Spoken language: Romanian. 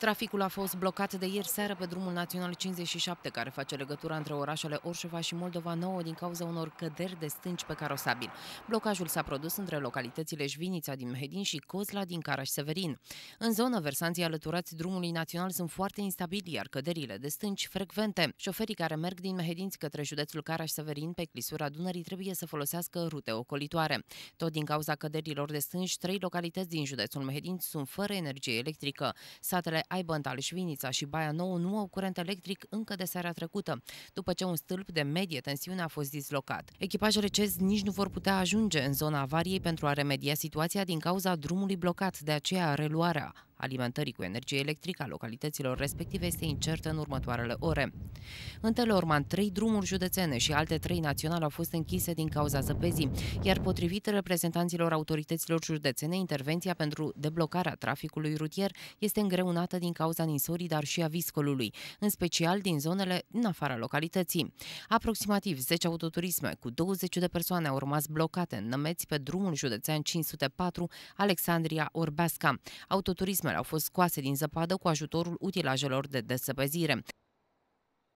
Traficul a fost blocat de ieri seară pe drumul național 57, care face legătura între orașele Orșova și Moldova Nouă din cauza unor căderi de stânci pe carosabil. Blocajul s-a produs între localitățile Jvinița din Mehedin și Cozla din Caraș-Severin. În zonă, versanții alăturați drumului național sunt foarte instabili, iar căderile de stânci frecvente. Șoferii care merg din Mehedinți către județul Caraș-Severin pe clisura Dunării trebuie să folosească rute ocolitoare. Tot din cauza căderilor de stânci, trei localități din județul Mehedinți sunt fără energie electrică. Satele Aibăntal, Șvinița și Baia Nouă nu au curent electric încă de seara trecută, după ce un stâlp de medie tensiune a fost dislocat. Echipajele CES nici nu vor putea ajunge în zona avariei pentru a remedia situația din cauza drumului blocat, de aceea reluarea alimentării cu energie electrică a localităților respective este incertă în următoarele ore. În Teleorman, trei drumuri județene și alte trei naționale au fost închise din cauza zăpezii, iar potrivit reprezentanților autorităților județene, intervenția pentru deblocarea traficului rutier este îngreunată din cauza ninsorii, dar și a viscolului, în special din zonele în afara localității. Aproximativ 10 autoturisme cu 20 de persoane au rămas blocate în Nămeți pe drumul județean 504 Alexandria-Orbeasca. Autoturisme au fost scoase din zăpadă cu ajutorul utilajelor de desăpezire.